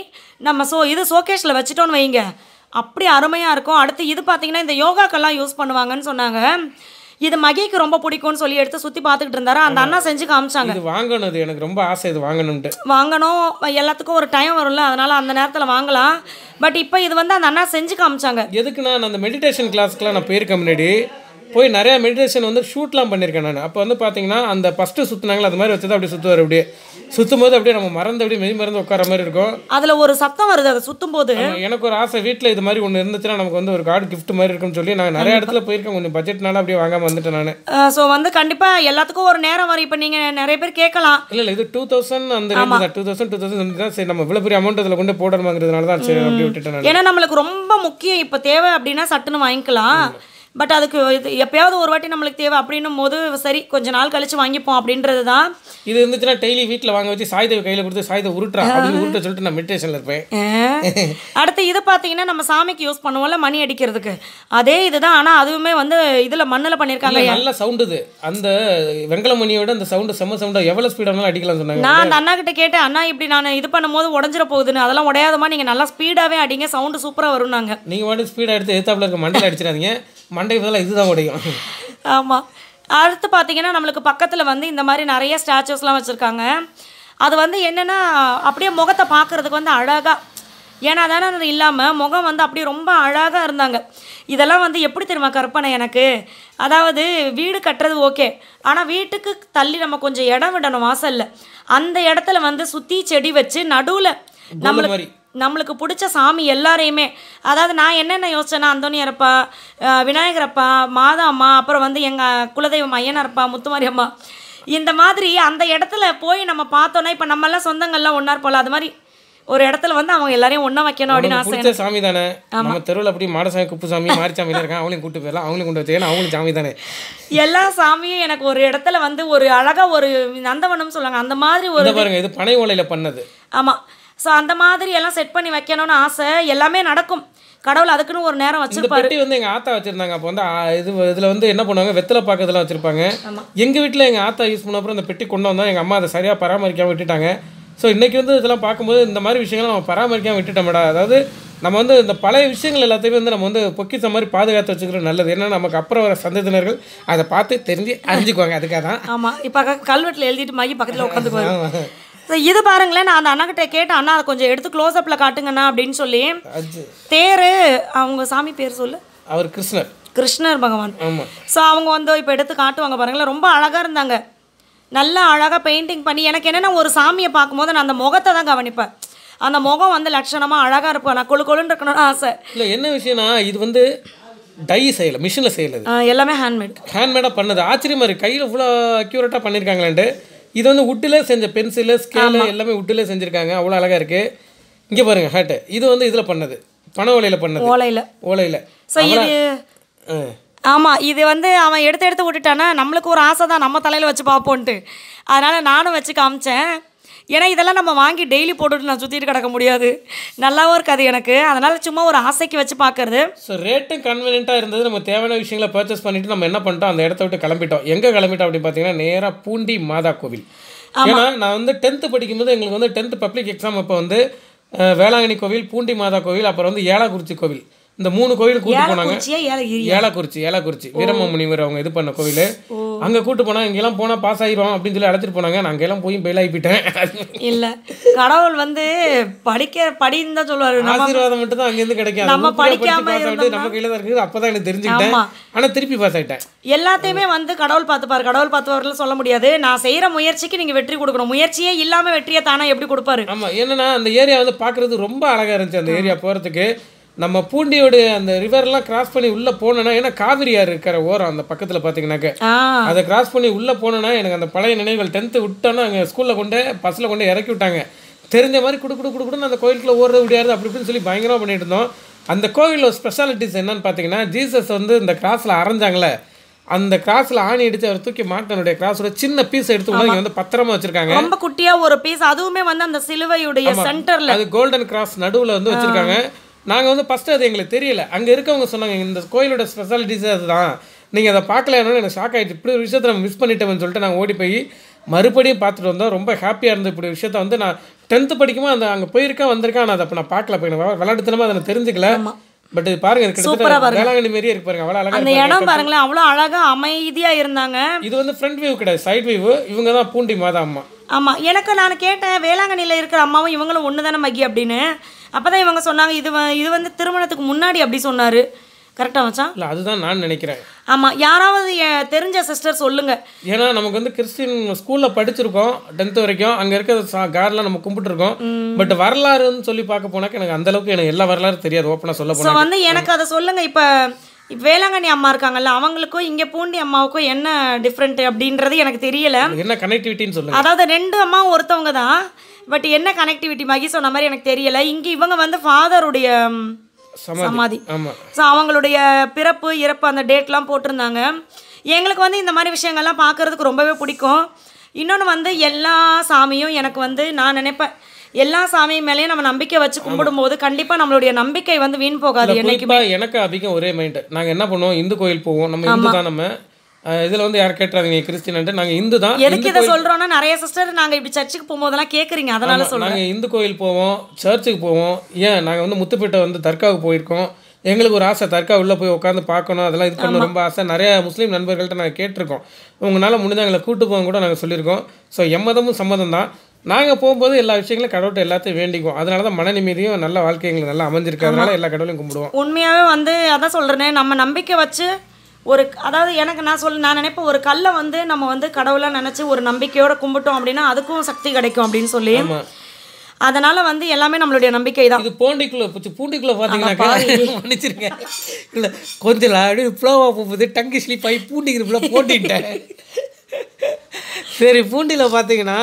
நம்ம ஸோ இது ஷோகேஷில் வச்சுட்டோன்னு வைங்க அப்படி அருமையாக இருக்கும் அடுத்து இது பார்த்தீங்கன்னா இந்த யோகாக்கெல்லாம் யூஸ் பண்ணுவாங்கன்னு சொன்னாங்க இது மகிக்கு ரொம்ப பிடிக்கும்னு சொல்லி எடுத்து சுற்றி பார்த்துக்கிட்டு இருந்தாரு அந்த அண்ணா செஞ்சு காமிச்சாங்க இது வாங்கணும் இது எனக்கு ரொம்ப ஆசை இது வாங்கணும்ட்டு வாங்கணும் எல்லாத்துக்கும் ஒரு டைம் வரும்ல அதனால அந்த நேரத்தில் வாங்கலாம் பட் இப்போ இது வந்து அந்த அண்ணா செஞ்சு காமிச்சாங்க எதுக்குன்னா அந்த மெடிடேஷன் கிளாஸ்க்குலாம் நான் போயிருக்கேன் முன்னாடி போய் நிறையா மெடிடேஷன் வந்து ஷூட்லாம் பண்ணியிருக்கேன் நான் அப்போ வந்து பார்த்தீங்கன்னா அந்த ஃபஸ்ட்டு சுற்றுனாங்களே அது மாதிரி வச்சு தான் அப்படியே சுற்றுவார் அப்படியே சுற்றும் போது அப்படியே நம்ம மறந்து அப்படியே மெய் மறந்து உட்கார மாதிரி இருக்கும் அதில் ஒரு சத்தம் வருது அதை சுற்றும் போது எனக்கு ஒரு ஆசை வீட்டில் இது மாதிரி ஒன்று இருந்துச்சுன்னா நமக்கு வந்து ஒரு கார்டு கிஃப்ட் மாதிரி இருக்கும்னு சொல்லி நான் நிறைய இடத்துல போயிருக்கேன் கொஞ்சம் பட்ஜெட்னால அப்படியே வாங்காமல் வந்துட்டேன் நான் ஸோ வந்து கண்டிப்பாக எல்லாத்துக்கும் ஒரு நேரம் வரும் இப்போ நீங்கள் நிறைய பேர் கேட்கலாம் இல்லை இல்லை இது டூ தௌசண்ட் அந்த டூ தௌசண்ட் டூ தௌசண்ட் தான் சரி நம்ம இவ்வளோ பெரிய அமௌண்ட் அதில் கொண்டு போடணுமாங்கிறதுனால தான் சரி அப்படி விட்டுட்டேன் ஏன்னா நம்மளுக்கு ரொம்ப முக்கியம் இப்போ தேவை அப்படின்னா சட்டுன்னு வாங்கிக்கலாம் பட் அதுக்கு இது எப்பயாவது ஒரு வாட்டி நம்மளுக்கு தேவை அப்படின்னும் போது சரி கொஞ்ச நாள் கழிச்சு வாங்கிப்போம் அப்படின்றது தான் இது இருந்துச்சுன்னா டெய்லி வீட்டில் வாங்க வச்சு சாயுதவை கையில் கொடுத்து சாயுதை உருட்டுறா அப்படின்னு உருட்ட சொல்லிட்டு நான் மெடிடேஷனில் இருப்பேன் அடுத்து இதை பார்த்தீங்கன்னா நம்ம சாமிக்கு யூஸ் பண்ணுவோம்ல மணி அடிக்கிறதுக்கு அதே இதுதான் ஆனால் அதுவுமே வந்து இதில் மண்ணில் பண்ணியிருக்காங்க நல்ல சவுண்டு இது அந்த மணியோட அந்த சவுண்டு செம்ம சவுண்டாக எவ்வளோ ஸ்பீடாக அடிக்கலாம் சொன்னாங்க நான் அந்த அண்ணா கிட்ட கேட்டேன் அண்ணா இப்படி நான் இது பண்ணும்போது உடஞ்சிட போகுதுன்னு அதெல்லாம் உடையாதமா நீங்கள் நல்லா ஸ்பீடாகவே அடிங்க சவுண்டு சூப்பராக வரும் நாங்கள் நீங்கள் வந்து ஸ்பீடாக எடுத்து எடுத்தாப்புல இருக்க மண்டல அடிச்சிடாதீங்க மண்டை இதெல்லாம் இதுதான் உடையும் ஆமாம் அடுத்து பார்த்தீங்கன்னா நம்மளுக்கு பக்கத்தில் வந்து இந்த மாதிரி நிறைய ஸ்டாச்சுஸ்லாம் வச்சுருக்காங்க அது வந்து என்னென்னா அப்படியே முகத்தை பார்க்குறதுக்கு வந்து அழகாக ஏன்னா தானே அது இல்லாமல் முகம் வந்து அப்படியே ரொம்ப அழகாக இருந்தாங்க இதெல்லாம் வந்து எப்படி தெரியுமா கற்பனை எனக்கு அதாவது வீடு கட்டுறது ஓகே ஆனால் வீட்டுக்கு தள்ளி நம்ம கொஞ்சம் இடம் விடணும் வாசலில் அந்த இடத்துல வந்து சுற்றி செடி வச்சு நடுவில் நம்மளுக்கு நம்மளுக்கு பிடிச்ச சாமி எல்லாரையுமே அதாவது நான் என்னென்ன யோசிச்சேன்னா அந்தோனியரப்பா விநாயகரப்பா மாதா அம்மா அப்புறம் வந்து எங்கள் குலதெய்வம் ஐயனாரப்பா முத்துமாரி அம்மா இந்த மாதிரி அந்த இடத்துல போய் நம்ம பார்த்தோன்னா இப்போ நம்மெல்லாம் சொந்தங்கள்லாம் ஒன்றா போகல அது மாதிரி ஒரு இடத்துல வந்து அவங்க எல்லாரையும் ஒன்றா வைக்கணும் அப்படின்னு ஆசை சாமி தானே நம்ம தெருவில் அப்படி மாடசாமி குப்புசாமி தான் இருக்காங்க அவங்களையும் கூட்டு போயிடலாம் அவங்களையும் கொண்டு வச்சுக்கணும் அவங்களும் சாமி தானே எல்லா சாமியும் எனக்கு ஒரு இடத்துல வந்து ஒரு அழகாக ஒரு நந்தவனம் சொல்லுவாங்க அந்த மாதிரி ஒரு பாருங்க இது பனை ஓலையில் பண்ணது ஆமாம் ஸோ அந்த மாதிரி எல்லாம் செட் பண்ணி வைக்கணும்னு ஆசை எல்லாமே நடக்கும் கடவுள் அதுக்குன்னு ஒரு நேரம் வச்சிருப்பாரு வந்து எங்கள் ஆத்தா வச்சிருந்தாங்க அப்போ வந்து இது இதில் வந்து என்ன பண்ணுவாங்க வெத்தலை பாக்கிறதுலாம் வச்சிருப்பாங்க எங்கள் வீட்டில் எங்கள் ஆத்தா யூஸ் பண்ண அப்புறம் அந்த பெட்டி கொண்டு வந்தோம் எங்கள் அம்மா அதை சரியாக பராமரிக்காமல் விட்டுட்டாங்க ஸோ இன்றைக்கி வந்து இதெல்லாம் பார்க்கும்போது இந்த மாதிரி விஷயங்கள் நம்ம பராமரிக்காமல் விட்டுட்டோம்டா அதாவது நம்ம வந்து இந்த பழைய விஷயங்கள் எல்லாத்தையுமே வந்து நம்ம வந்து பொக்கித்த மாதிரி பாதுகாத்து வச்சுக்கிறது நல்லது ஏன்னா நமக்கு அப்புறம் வர சந்ததியினர்கள் அதை பார்த்து தெரிஞ்சு அறிஞ்சுக்குவாங்க அதுக்காக தான் ஆமாம் இப்போ கல்வெட்டில் எழுதிட்டு மாகி பக்கத்தில் உட்காந்துக்குவாங்க இது பாருங்களேன் நான் அந்த அண்ணாக்கிட்ட கேட்டேன் அண்ணா அதை கொஞ்சம் எடுத்து க்ளோஸ்அப்பில் காட்டுங்கண்ணா அப்படின்னு சொல்லி தேர் அவங்க சாமி பேர் சொல்லு அவர் கிருஷ்ணர் கிருஷ்ணர் பகவான் ஸோ அவங்க வந்து இப்போ எடுத்து காட்டுவாங்க பாருங்களேன் ரொம்ப அழகாக இருந்தாங்க நல்லா அழகாக பெயிண்டிங் பண்ணி எனக்கு என்னென்னா ஒரு சாமியை பார்க்கும்போது நான் அந்த முகத்தை தான் கவனிப்பேன் அந்த முகம் வந்து லட்சணமாக அழகாக இருப்பேன் நான் கொழு கொழுன்னு இருக்கணும்னு ஆசை இல்லை என்ன விஷயம்னா இது வந்து டை செய்யல மிஷினில் செய்யலது எல்லாமே ஹேண்ட்மேட் ஹேண்ட்மேடாக பண்ணது ஆச்சரியமாக இருக்குது கையில் இவ்வளோ அக்யூரேட்டாக பண்ணியிருக்காங்களேன்ட்டு இது வந்து உட்டில் செஞ்ச பென்சிலு ஸ்கேலு எல்லாமே உட்டில் செஞ்சுருக்காங்க அவ்வளோ அழகாக இருக்குது இங்கே பாருங்கள் ஹேட்டு இது வந்து இதில் பண்ணது பண ஓலையில் பண்ணது ஓலையில் ஓலையில் ஸோ இது ஆமாம் இது வந்து அவன் எடுத்து எடுத்து விட்டுட்டானா நம்மளுக்கு ஒரு ஆசை தான் நம்ம தலையில் வச்சு பார்ப்போன்ட்டு அதனால் நானும் வச்சு காமிச்சேன் ஏன்னா இதெல்லாம் நம்ம வாங்கி டெய்லி போட்டுட்டு நான் சுற்றிட்டு கிடக்க முடியாது நல்லாவும் இருக்காது எனக்கு அதனால் சும்மா ஒரு ஆசைக்கு வச்சு பார்க்குறது ஸோ ரேட்டும் கன்வீனியன்ட்டாக இருந்தது நம்ம தேவையான விஷயங்களை பர்ச்சேஸ் பண்ணிவிட்டு நம்ம என்ன பண்ணிட்டோம் அந்த இடத்த விட்டு கிளம்பிட்டோம் எங்கே கிளம்பிட்டோம் அப்படின்னு பார்த்தீங்கன்னா நேராக பூண்டி மாதா கோவில் ஏன்னா நான் வந்து டென்த்து படிக்கும்போது எங்களுக்கு வந்து டென்த்து பப்ளிக் எக்ஸாம் அப்போ வந்து வேளாங்கண்ணி கோவில் பூண்டி மாதா கோவில் அப்புறம் வந்து ஏலாக்குறிச்சி கோவில் இந்த மூணு கோயிலுக்கு கூட்டு போனாங்க ஏலாக்குறிச்சி ஏலாக்குறிச்சி வீரம முனிவர் அவங்க இது பண்ண கோயில் அங்கே கூட்டு போனா இங்கெல்லாம் போனா பாஸ் ஆயிரும் அப்படின்னு சொல்லி அழைச்சிட்டு போனாங்க நான் அங்கெல்லாம் போய் பெயில் ஆகி போயிட்டேன் இல்லை கடவுள் வந்து படிக்க படின்னு தான் சொல்லுவார் ஆசீர்வாதம் மட்டும் தான் இருந்து கிடைக்கும் நம்ம படிக்காம நம்ம கையில் தான் இருக்குது அப்போதான் எனக்கு தெரிஞ்சுக்கிட்டேன் ஆனால் திருப்பி பாஸ் ஆகிட்டேன் எல்லாத்தையுமே வந்து கடவுள் பார்த்துப்பாரு கடவுள் பார்த்துவாரில் சொல்ல முடியாது நான் செய்யற முயற்சிக்கு நீங்க வெற்றி கொடுக்கணும் முயற்சியே இல்லாமல் வெற்றியை தானே எப்படி கொடுப்பாரு ஆமா என்னன்னா அந்த ஏரியா வந்து பாக்குறது ரொம்ப அழகா இருந்துச்சு அந்த ஏரியா போறதுக்கு நம்ம பூண்டியோடைய அந்த ரிவர்லாம் கிராஸ் பண்ணி உள்ளே போனோன்னா ஏன்னா காவிரி இருக்கிற ஓரம் அந்த பக்கத்தில் பார்த்தீங்கன்னாக்க அதை கிராஸ் பண்ணி உள்ளே போனோன்னா எனக்கு அந்த பழைய நினைவுகள் டென்த்து விட்டோன்னா அங்கே ஸ்கூலில் கொண்டு பஸ்ஸில் கொண்டு இறக்கி விட்டாங்க தெரிஞ்ச மாதிரி குடு குடு குடுக்குன்னு அந்த கோயிலுக்குள்ள ஓடுறது முடியாது அப்படி இப்படின்னு சொல்லி பயங்கரமாக பண்ணிட்டு இருந்தோம் அந்த ஒரு ஸ்பெஷாலிட்டிஸ் என்னன்னு பார்த்தீங்கன்னா ஜீசஸ் வந்து இந்த கிராஸில் அரைஞ்சாங்களே அந்த கிராஸ்ல ஆணி அடிச்சு அவர் தூக்கி மாட்டினுடைய கிராஸோட சின்ன பீஸ் எடுத்து இங்க வந்து பத்திரமா வச்சிருக்காங்க ரொம்ப குட்டியா ஒரு பீஸ் அதுவுமே வந்து அந்த சிலுவையுடைய சென்டர்ல அது கோல்டன் கிராஸ் நடுவுல வந்து வச்சிருக்காங்க நாங்கள் வந்து ஃபஸ்ட்டு அது எங்களுக்கு தெரியல அங்கே இருக்கவங்க சொன்னாங்க இந்த கோயிலோட ஸ்பெஷாலிட்டிஸே அதுதான் நீங்கள் அதை பார்க்கலன்னு எனக்கு ஷாக் ஆகிடுச்சு இப்படி ஒரு விஷயத்த நம்ம மிஸ் பண்ணிட்டோம்னு சொல்லிட்டு நாங்கள் ஓடி போய் மறுபடியும் பார்த்துட்டு வந்தோம் ரொம்ப ஹாப்பியாக இருந்தது இப்படி விஷயத்த வந்து நான் டென்த்து படிக்குமா அந்த அங்கே போயிருக்கேன் வந்திருக்கேன் ஆனால் அதை அப்போ நான் பார்க்கல போய் விளாட்டுத்தனமாக அதை நான் தெரிஞ்சுக்கல பட் பாருங்க சூப்பரா பாருங்க வேளாங்கண்ணி மாதிரியே இருக்கு பாருங்க அவ்வளவு அழகா அந்த இடம் பாருங்களேன் அவ்வளவு அழகா அமைதியா இருந்தாங்க இது வந்து ஃப்ரண்ட் வியூ கிடையாது சைட் வியூ இவங்க தான் பூண்டி மாதா அம்மா ஆமா எனக்கு நான் கேட்டேன் வேளாங்கண்ணியில் இருக்கிற அம்மாவும் இவங்களும் ஒன்று மகி அப்படின்னு அப்போ இவங்க சொன்னாங்க இது இது வந்து திருமணத்துக்கு முன்னாடி அப்படி சொன்னாரு கரெக்டாக மச்சான் இல்லை அதுதான் நான் நினைக்கிறேன் ஆமாம் யாராவது தெரிஞ்ச சிஸ்டர் சொல்லுங்கள் ஏன்னா நமக்கு வந்து கிறிஸ்டின் ஸ்கூலில் படிச்சிருக்கோம் டென்த்து வரைக்கும் அங்கே இருக்கிற கார்லாம் நம்ம கும்பிட்டுருக்கோம் பட் வரலாறுன்னு சொல்லி பார்க்க போனாக்க எனக்கு அந்தளவுக்கு எனக்கு எல்லா வரலாறும் தெரியாது ஓப்பனாக சொல்ல போனால் வந்து எனக்கு அதை சொல்லுங்கள் இப்போ வேளாங்கண்ணி அம்மா இருக்காங்கல்ல அவங்களுக்கும் இங்கே பூண்டி அம்மாவுக்கும் என்ன டிஃப்ரெண்ட் அப்படின்றது எனக்கு தெரியல என்ன கனெக்டிவிட்டின்னு சொல்லுங்க அதாவது ரெண்டு அம்மா ஒருத்தவங்க தான் பட் என்ன கனெக்டிவிட்டி மகி சொன்ன மாதிரி எனக்கு தெரியலை இங்கே இவங்க வந்து ஃபாதருடைய சமாதி ஸோ அவங்களுடைய பிறப்பு இறப்பு அந்த டேட்லாம் போட்டிருந்தாங்க எங்களுக்கு வந்து இந்த மாதிரி விஷயங்கள்லாம் பார்க்குறதுக்கு ரொம்பவே பிடிக்கும் இன்னொன்று வந்து எல்லா சாமியும் எனக்கு வந்து நான் நினைப்பேன் எல்லா சாமியும் மேலேயும் நம்ம நம்பிக்கை வச்சு கும்பிடும்போது கண்டிப்பாக நம்மளுடைய நம்பிக்கை வந்து வீண் போகாது எனக்கு அதிகம் ஒரே மைண்ட் நாங்கள் என்ன பண்ணுவோம் இந்து கோயில் போவோம் நம்ம இந்து தான் நம்ம இதில் வந்து யார் கேட்டுறாங்க கிறிஸ்டின்ட்டு நாங்கள் இந்து தான் எனக்கு இதை சொல்கிறோன்னா நிறைய சிஸ்டர் நாங்கள் இப்படி சர்ச்சுக்கு போகும்போதெல்லாம் கேட்குறீங்க அதனால சொல்கிறோம் நாங்கள் இந்து கோயில் போவோம் சர்ச்சுக்கு போவோம் ஏன் நாங்கள் வந்து முத்துப்பேட்டை வந்து தர்காவுக்கு போயிருக்கோம் எங்களுக்கு ஒரு ஆசை தர்கா உள்ளே போய் உட்காந்து பார்க்கணும் அதெல்லாம் இது பண்ண ரொம்ப ஆசை நிறைய முஸ்லீம் நண்பர்கள்ட்ட நாங்கள் கேட்டிருக்கோம் உங்களால் முடிஞ்ச எங்களை கூட்டு போக கூட நாங்கள் சொல்லியிருக்கோம் ஸோ எம்மதமும் சம்மதம் தான் நாங்கள் போகும்போது எல்லா விஷயங்களும் கடவுள்கிட்ட எல்லாத்தையும் வேண்டிக்கும் அதனால தான் மன நிம்மதியும் நல்ல வாழ்க்கை எங்களுக்கு நல்லா அமைஞ்சிருக்கு அதனால எல்லா கடவுளையும் கும்பிடுவோம் உண்மையாகவே வந்து அதான் சொல்கிறேன் நம்ம நம்பிக்கை வச்சு ஒரு அதாவது எனக்கு நான் சொல்ல நான் நினைப்பேன் ஒரு கல்லை வந்து நம்ம வந்து கடவுளாக நினச்சி ஒரு நம்பிக்கையோட கும்பிட்டோம் அப்படின்னா அதுக்கும் சக்தி கிடைக்கும் அப்படின்னு சொல்லி அதனால வந்து எல்லாமே நம்மளுடைய நம்பிக்கை தான் இது பூண்டிக்குள்ள பூண்டிக்குள்ள பார்த்தீங்கன்னா *laughs* மன்னிச்சிருங்க இல்லை கொஞ்சம் அப்படியே ஃப்ளோவாக போகுது டங்கு ஸ்லீப் ஆகி பூண்டிக்கு ஃபுல்லாக போட்டிட்டேன் சரி பூண்டியில் பார்த்தீங்கன்னா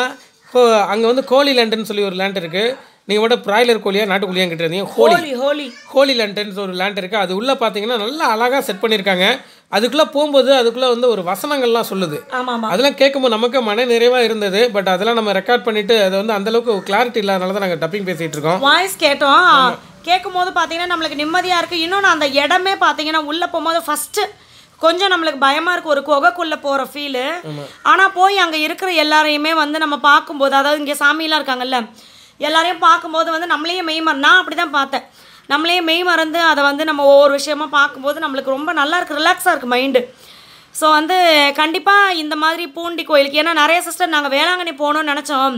இப்போ அங்கே வந்து கோழி லேண்டுன்னு சொல்லி ஒரு லேண்ட் இருக்குது நீங்கள் மட்டும் ப்ராய்லர் கோழியாக நாட்டுக்கோழியாக கிட்ட இருந்தீங்க ஹோலி ஹோலி ஹோலி லேண்டர்னு ஒரு லேண்ட் இருக்குது அது உள்ளே பார்த்தீங்கன்னா நல்லா அழகாக செட் பண்ணியிருக்காங்க அதுக்குள்ளே போகும்போது அதுக்குள்ளே வந்து ஒரு வசனங்கள்லாம் சொல்லுது அதெல்லாம் கேட்கும்போது நமக்கு மன நிறைவாக இருந்தது பட் அதெல்லாம் நம்ம ரெக்கார்ட் பண்ணிட்டு அதை வந்து அளவுக்கு கிளாரிட்டி இல்லாதனால தான் நாங்கள் டப்பிங் பேசிகிட்டு இருக்கோம் வாய்ஸ் கேட்டோம் கேட்கும்போது பார்த்தீங்கன்னா நம்மளுக்கு நிம்மதியாக இருக்குது இன்னொன்று அந்த இடமே பார்த்தீங்கன்னா உள்ளே போகும்போது ஃபஸ்ட்டு கொஞ்சம் நம்மளுக்கு பயமாக இருக்கும் ஒரு குகைக்குள்ளே போகிற ஃபீலு ஆனால் போய் அங்கே இருக்கிற எல்லாரையுமே வந்து நம்ம பார்க்கும்போது அதாவது இங்கே சாமியெலாம் இருக்காங்கல்ல எல்லாரையும் பார்க்கும்போது வந்து நம்மளையும் மெய்மர் நான் அப்படி தான் பார்த்தேன் நம்மளே மெய் மறந்து அதை வந்து நம்ம ஒவ்வொரு விஷயமா பார்க்கும்போது நம்மளுக்கு ரொம்ப நல்லா இருக்குது ரிலாக்ஸாக இருக்குது மைண்டு ஸோ வந்து கண்டிப்பாக இந்த மாதிரி பூண்டி கோயிலுக்கு ஏன்னா நிறைய சிஸ்டர் நாங்கள் வேளாங்கண்ணி போகணும்னு நினச்சோம்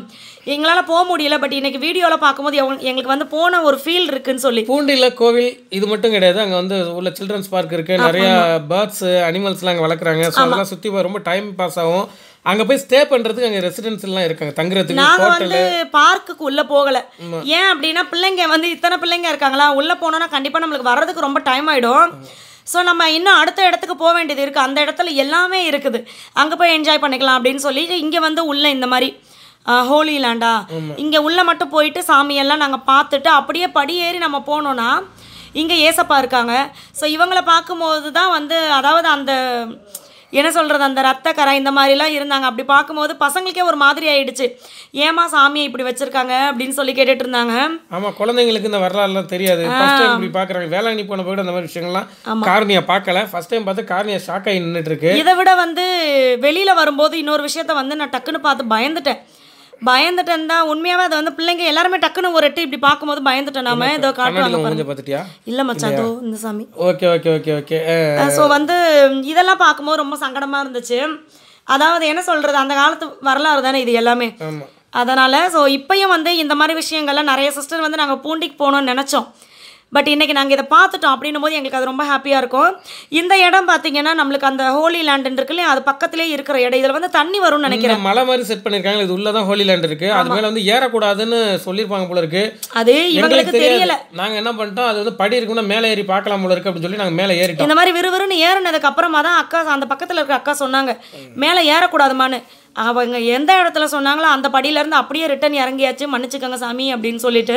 எங்களால் போக முடியல பட் இன்றைக்கி வீடியோவில் பார்க்கும்போது எங்களுக்கு வந்து போன ஒரு ஃபீல் இருக்குன்னு சொல்லி பூண்டியில் கோவில் இது மட்டும் கிடையாது அங்கே வந்து உள்ள சில்ட்ரன்ஸ் பார்க் இருக்குது நிறையா பேர்ட்ஸ் அனிமல்ஸ்லாம் அங்கே வளர்க்குறாங்க ஸோ அதெல்லாம் சுற்றி ரொம்ப டைம் பாஸ் ஆகும் அங்க போய் ஸ்டே பண்றதுக்கு அங்க ரெசிடென்ஸ் எல்லாம் இருக்காங்க தங்குறதுக்கு நாங்க வந்து பார்க்குக்கு உள்ள போகல ஏன் அப்படின்னா பிள்ளைங்க வந்து இத்தனை பிள்ளைங்க இருக்காங்களா உள்ள போனோம்னா கண்டிப்பா நம்மளுக்கு வர்றதுக்கு ரொம்ப டைம் ஆயிடும் ஸோ நம்ம இன்னும் அடுத்த இடத்துக்கு போக வேண்டியது இருக்குது அந்த இடத்துல எல்லாமே இருக்குது அங்கே போய் என்ஜாய் பண்ணிக்கலாம் அப்படின்னு சொல்லி இங்கே வந்து உள்ள இந்த மாதிரி ஹோலி லேண்டா இங்கே உள்ள மட்டும் போயிட்டு சாமியெல்லாம் நாங்கள் பார்த்துட்டு அப்படியே படியேறி நம்ம போனோன்னா இங்கே ஏசப்பா இருக்காங்க ஸோ இவங்களை பார்க்கும்போது தான் வந்து அதாவது அந்த என்ன சொல்கிறது அந்த ரத்த கரை இந்த மாதிரிலாம் இருந்தாங்க அப்படி பார்க்கும்போது பசங்களுக்கே ஒரு மாதிரி ஆயிடுச்சு ஏமா சாமியை இப்படி வச்சிருக்காங்க அப்படின்னு சொல்லி கேட்டுட்டு இருந்தாங்க ஆமா குழந்தைங்களுக்கு இந்த வரலாறுலாம் தெரியாது இப்படி பார்க்குறாங்க வேளாங்கண்ணி போன போய் அந்த மாதிரி விஷயங்கள்லாம் கார்னியா பார்க்கல ஃபர்ஸ்ட் டைம் பார்த்து காரணியை ஷாக் ஆகி நின்றுட்டு இருக்கு இதை விட வந்து வெளியில் வரும்போது இன்னொரு விஷயத்த வந்து நான் டக்குன்னு பார்த்து பயந்துட்டேன் பயந்துட்டேன் தான் உண்மையாவே அதை வந்து பிள்ளைங்க எல்லாருமே டக்குன்னு ஒரு எட்டு இப்படி பார்க்கும்போது பயந்துட்டேன் நாம ஏதோ காட்டுவாங்க இல்ல மச்சான் அதோ இந்த சாமி okay okay okay okay so வந்து இதெல்லாம் பார்க்கும்போது ரொம்ப சங்கடமா இருந்துச்சு அதாவது என்ன சொல்றது அந்த காலத்து வரலாறு தானே இது எல்லாமே அதனால ஸோ இப்பயும் வந்து இந்த மாதிரி விஷயங்கள்லாம் நிறைய சிஸ்டர் வந்து நாங்கள் பூண்டிக்கு போகணும்னு நினச்சோம் பட் இன்றைக்கி நாங்கள் இதை பார்த்துட்டோம் அப்படின்னும் போது எங்களுக்கு அது ரொம்ப ஹாப்பியாக இருக்கும் இந்த இடம் பார்த்தீங்கன்னா நம்மளுக்கு அந்த ஹோலி லேண்ட் இருக்கு இல்லையா அது பக்கத்திலே இருக்கிற இடம் இதில் வந்து தண்ணி வரும்னு நினைக்கிறேன் மலை மாதிரி செட் பண்ணியிருக்காங்க இது உள்ளே தான் ஹோலி லேண்ட் இருக்குது அது மேலே வந்து ஏறக்கூடாதுன்னு சொல்லியிருப்பாங்க போல இருக்கு அது இவங்களுக்கு தெரியல நாங்கள் என்ன பண்ணிட்டோம் அது வந்து படி இருக்குன்னா மேலே ஏறி பார்க்கலாம் போல இருக்கு அப்படின்னு சொல்லி நாங்கள் மேலே ஏறி இந்த மாதிரி விறுவிறுன்னு ஏறினதுக்கு அப்புறமா தான் அக்கா அந்த பக்கத்தில் இருக்கிற அக்கா சொன்னாங்க மேலே ஏறக்கூடாதுமான்னு அவங்க எந்த இடத்துல சொன்னாங்களோ அந்த படியிலேருந்து அப்படியே ரிட்டன் இறங்கியாச்சு மன்னிச்சுக்கோங்க சாமி அப்படின்னு சொல்லிட்டு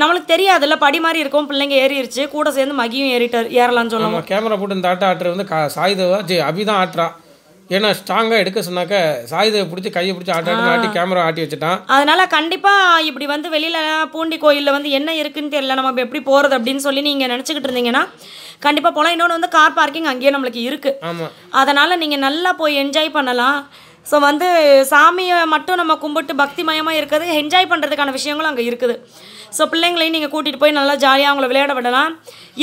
நம்மளுக்கு தெரியாதுல்ல படி மாதிரி இருக்கும் பிள்ளைங்க ஏறிடுச்சு கூட சேர்ந்து மகியும் ஏறிட்டார் ஏறலாம்னு சொல்லுவோம் கேமரா போட்டு இந்த ஆட்டை ஆட்டுறது வந்து கா சாயுதவா ஜி அபிதான் ஆட்டுறா ஏன்னா ஸ்ட்ராங்காக எடுக்க சொன்னாக்க சாயுதவை பிடிச்சி கையை பிடிச்சி ஆட்டி ஆட்டி கேமரா ஆட்டி வச்சுட்டான் அதனால் கண்டிப்பாக இப்படி வந்து வெளியில் பூண்டி கோயிலில் வந்து என்ன இருக்குன்னு தெரியல நம்ம எப்படி போகிறது அப்படின்னு சொல்லி நீங்கள் நினச்சிக்கிட்டு இருந்தீங்கன்னா கண்டிப்பாக போகலாம் இன்னொன்று வந்து கார் பார்க்கிங் அங்கேயே நம்மளுக்கு இருக்குது ஆமாம் அதனால் நீங்கள் நல்லா போய் என்ஜாய் பண்ணலாம் ஸோ வந்து சாமியை மட்டும் நம்ம கும்பிட்டு பக்தி மயமாக இருக்கிறது என்ஜாய் பண்ணுறதுக்கான விஷயங்களும் அங்கே இருக்குது ஸோ பிள்ளைங்களையும் நீங்கள் கூட்டிகிட்டு போய் நல்லா ஜாலியாக அவங்கள விளையாட விடலாம்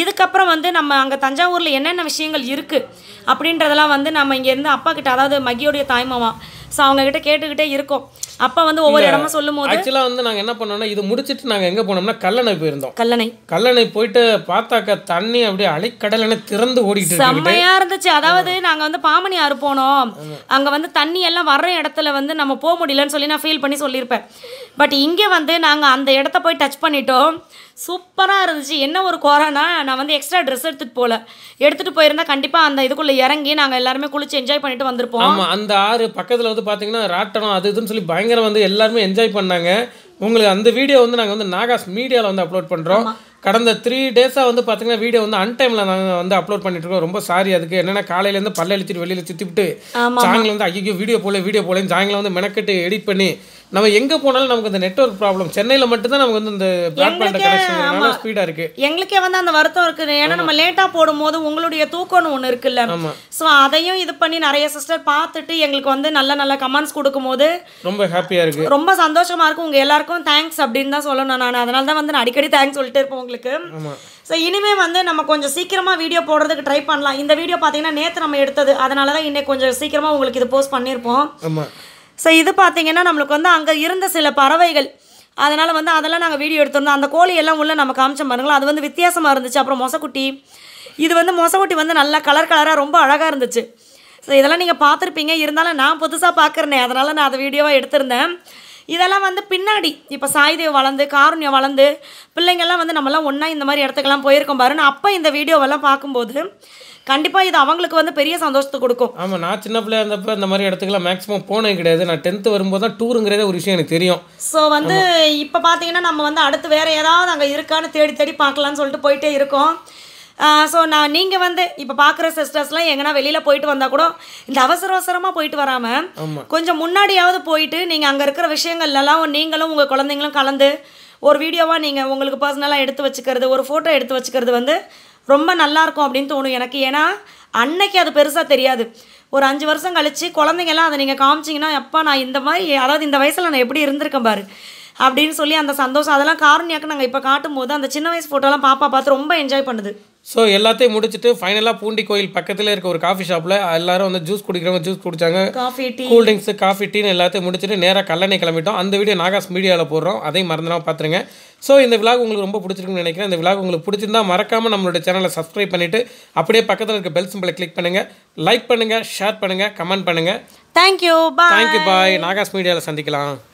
இதுக்கப்புறம் வந்து நம்ம அங்கே தஞ்சாவூரில் என்னென்ன விஷயங்கள் இருக்குது அப்படின்றதெல்லாம் வந்து நம்ம இங்கேருந்து அப்பா கிட்ட அதாவது மகியோடைய தாய்மாமா ஸோ அவங்கக்கிட்ட கேட்டுக்கிட்டே இருக்கோம் அப்போ வந்து ஒவ்வொரு இடமா சொல்லும் போது ஆக்சுவலாக வந்து நாங்கள் என்ன பண்ணோம்னா இது முடிச்சுட்டு நாங்கள் எங்கே போனோம்னா கல்லணை போயிருந்தோம் கல்லணை கல்லணை போயிட்டு பார்த்தாக்க தண்ணி அப்படியே அலைக்கடலனை திறந்து ஓடிட்டு செம்மையா இருந்துச்சு அதாவது நாங்கள் வந்து பாமணி ஆறு போனோம் அங்கே வந்து தண்ணி எல்லாம் வர்ற இடத்துல வந்து நம்ம போக முடியலன்னு சொல்லி நான் ஃபீல் பண்ணி சொல்லியிருப்பேன் பட் இங்கே வந்து நாங்கள் அந்த இடத்த போய் டச் பண்ணிட்டோம் சூப்பராக இருந்துச்சு என்ன ஒரு குறைனா நான் வந்து எக்ஸ்ட்ரா ட்ரெஸ் எடுத்துகிட்டு போகல எடுத்துகிட்டு போயிருந்தா கண்டிப்பாக அந்த இதுக்குள்ளே இறங்கி நாங்கள் எல்லாருமே குளிச்சு என்ஜாய் பண்ணிட்டு வந்திருப்போம் ஆமாம் அந்த ஆறு பக்கத்தில் வந்து பார்த்தீங்கன்னா ராட்டணம் அது இதுன்னு சொல்லி பயங்கரம் வந்து எல்லாருமே என்ஜாய் பண்ணாங்க உங்களுக்கு அந்த வீடியோ வந்து நாங்கள் வந்து நாகாஸ் மீடியாவில் வந்து அப்லோட் பண்ணுறோம் கடந்த த்ரீ டேஸாக வந்து பார்த்தீங்கன்னா வீடியோ வந்து அன் டைமில் நாங்கள் வந்து அப்லோட் பண்ணிட்டு இருக்கோம் ரொம்ப சாரி அதுக்கு என்னென்னா காலையிலேருந்து பல்ல இழுத்துட்டு வெளியில் சுற்றிவிட்டு சாங்கில் வந்து ஐயோ வீடியோ போல வீடியோ போலன்னு சாங்கில் வந்து மெனக்கெட்டு எடிட் பண்ணி நம்ம எங்கே போனாலும் நமக்கு இந்த நெட்ஒர்க் ப்ராப்ளம் சென்னையில் மட்டும்தான் நமக்கு வந்து இந்த பிராட்பேண்ட் கனெக்ஷன் ஸ்பீடா இருக்கு எங்களுக்கே வந்து அந்த வருத்தம் இருக்கு ஏன்னா நம்ம லேட்டா போடும்போது உங்களுடைய தூக்கம்னு ஒன்னு இருக்குல்ல ஸோ அதையும் இது பண்ணி நிறைய சிஸ்டர் பார்த்துட்டு எங்களுக்கு வந்து நல்ல நல்ல கமெண்ட்ஸ் கொடுக்கும்போது ரொம்ப ஹாப்பியாக இருக்கு ரொம்ப சந்தோஷமா இருக்கும் உங்க எல்லாருக்கும் தேங்க்ஸ் அப்படின்னு தான் சொல்லணும் நான் அதனால தான் வந்து நான் அடிக்கடி தேங்க்ஸ் சொல்லிட்டு இருப்போம் உங்களுக்கு ஸோ இனிமே வந்து நம்ம கொஞ்சம் சீக்கிரமா வீடியோ போடுறதுக்கு ட்ரை பண்ணலாம் இந்த வீடியோ பார்த்தீங்கன்னா நேற்று நம்ம எடுத்தது அதனால தான் இன்னைக்கு கொஞ்சம் சீக்கிரமா உங்களுக்கு இது போஸ்ட் பண்ணியிருப்போம் ஸோ இது பார்த்திங்கன்னா நம்மளுக்கு வந்து அங்கே இருந்த சில பறவைகள் அதனால் வந்து அதெல்லாம் நாங்கள் வீடியோ எடுத்திருந்தோம் அந்த கோழி எல்லாம் உள்ளே நம்ம காமிச்சோம் பாருங்களா அது வந்து வித்தியாசமாக இருந்துச்சு அப்புறம் மொசக்குட்டி இது வந்து மொசக்குட்டி வந்து நல்லா கலர் கலராக ரொம்ப அழகாக இருந்துச்சு ஸோ இதெல்லாம் நீங்கள் பார்த்துருப்பீங்க இருந்தாலும் நான் புதுசாக பார்க்குறேனே அதனால் நான் அதை வீடியோவாக எடுத்திருந்தேன் இதெல்லாம் வந்து பின்னாடி இப்போ சாய்தேவ் வளர்ந்து காருண்யம் வளர்ந்து பிள்ளைங்கள்லாம் வந்து நம்மலாம் ஒன்றா இந்த மாதிரி இடத்துக்கெல்லாம் போயிருக்கோம் பாருன்னு அப்போ இந்த வீடியோவெல்லாம் பார்க்கும்போது கண்டிப்பாக இது அவங்களுக்கு வந்து பெரிய சந்தோஷத்தை கொடுக்கும் ஆமாம் நான் சின்ன பிள்ளையா இருந்தப்ப இந்த மாதிரி இடத்துக்குலாம் மேக்ஸிமம் போனே கிடையாது நான் டென்த்து வரும்போது தான் டூருங்கிறதே ஒரு விஷயம் எனக்கு தெரியும் ஸோ வந்து இப்போ பார்த்தீங்கன்னா நம்ம வந்து அடுத்து வேறு ஏதாவது அங்கே இருக்கான்னு தேடி தேடி பார்க்கலான்னு சொல்லிட்டு போயிட்டே இருக்கோம் ஸோ நான் நீங்கள் வந்து இப்போ பார்க்குற சிஸ்டர்ஸ்லாம் எங்கன்னா வெளியில் போயிட்டு வந்தால் கூட இந்த அவசர அவசரமாக போயிட்டு வராமல் கொஞ்சம் முன்னாடியாவது போயிட்டு நீங்கள் அங்கே இருக்கிற விஷயங்கள்லாம் நீங்களும் உங்கள் குழந்தைங்களும் கலந்து ஒரு வீடியோவாக நீங்கள் உங்களுக்கு பர்சனலாக எடுத்து வச்சுக்கிறது ஒரு ஃபோட்டோ எடுத்து வச்சுக்கிறது வந்து ரொம்ப நல்லாயிருக்கும் அப்படின்னு தோணும் எனக்கு ஏன்னா அன்னைக்கு அது பெருசாக தெரியாது ஒரு அஞ்சு வருஷம் கழித்து குழந்தைங்கெல்லாம் அதை நீங்கள் காமிச்சிங்கன்னா எப்போ நான் இந்த மாதிரி அதாவது இந்த வயசில் நான் எப்படி இருந்திருக்கேன் பாரு அப்படின்னு சொல்லி அந்த சந்தோஷம் அதெல்லாம் காரணியாக்கு நாங்கள் இப்போ காட்டும் போது அந்த சின்ன வயசு ஃபோட்டோலாம் பாப்பா பார்த்து ரொம்ப என்ஜாய் பண்ணுது ஸோ எல்லாத்தையும் முடிச்சுட்டு ஃபைனலாக பூண்டி கோயில் பக்கத்தில் இருக்க ஒரு காஃபி ஷாப்பில் எல்லாரும் வந்து ஜூஸ் குடிக்கிறவங்க ஜூஸ் குடிச்சாங்க coffee tea cool drinks coffee டீன்னு எல்லாத்தையும் முடிச்சுட்டு நேராக கல்லணை கிளம்பிட்டோம் அந்த வீடியோ நாகாஸ் மீடியாவில் போடுறோம் அதையும் மறந்துடாம பார்த்துருங்க ஸோ இந்த விழாக் உங்களுக்கு ரொம்ப பிடிச்சிருக்குன்னு நினைக்கிறேன் இந்த விழா உங்களுக்கு பிடிச்சிருந்தா மறக்காமல் நம்மளோட சேனலை சப்ஸ்கிரைப் பண்ணிவிட்டு அப்படியே பக்கத்தில் இருக்க பெல் சிம்பிளை கிளிக் பண்ணுங்கள் லைக் பண்ணுங்கள் ஷேர் பண்ணுங்கள் கமெண்ட் பண்ணுங்கள் தேங்க்யூ பாய் தேங்க்யூ பாய் நாகாஸ் மீடியாவில் சந்திக்கலாம்